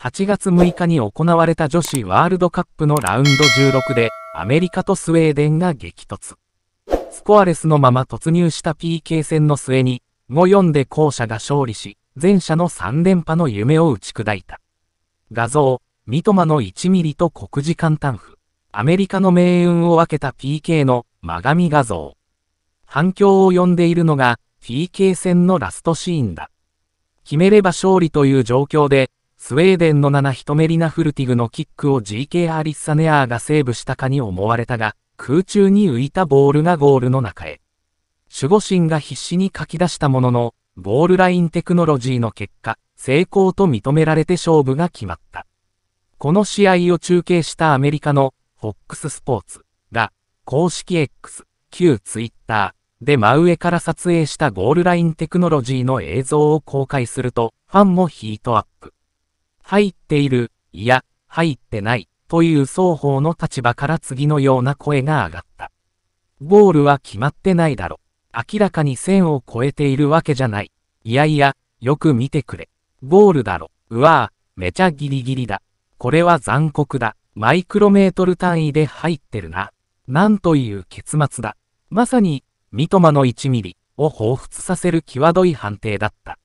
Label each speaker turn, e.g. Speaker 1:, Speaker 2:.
Speaker 1: 8月6日に行われた女子ワールドカップのラウンド16で、アメリカとスウェーデンが激突。スコアレスのまま突入した PK 戦の末に、5-4で後者が勝利し、前者の3連覇の夢を打ち砕いた。画像、三笘の1ミリと国時間単譜。アメリカの命運を分けた PK の、まがみ画像。反響を呼んでいるのが、PK 戦のラストシーンだ。決めれば勝利という状況で、スウェーデンの7ヒトメリナ・フルティグのキックを GK アリッサネアーがセーブしたかに思われたが、空中に浮いたボールがゴールの中へ。守護神が必死に書き出したものの、ボールラインテクノロジーの結果、成功と認められて勝負が決まった。この試合を中継したアメリカの FOX スポーツが、公式 X、旧 Twitter で真上から撮影したゴールラインテクノロジーの映像を公開すると、ファンもヒートアッ入っている、いや、入ってない、という双方の立場から次のような声が上がった。ゴールは決まってないだろ。明らかに線を越えているわけじゃない。いやいや、よく見てくれ。ゴールだろ。うわぁ、めちゃギリギリだ。これは残酷だ。マイクロメートル単位で入ってるな。なんという結末だ。まさに、三笘の1ミリを彷彿させる際どい判定だった。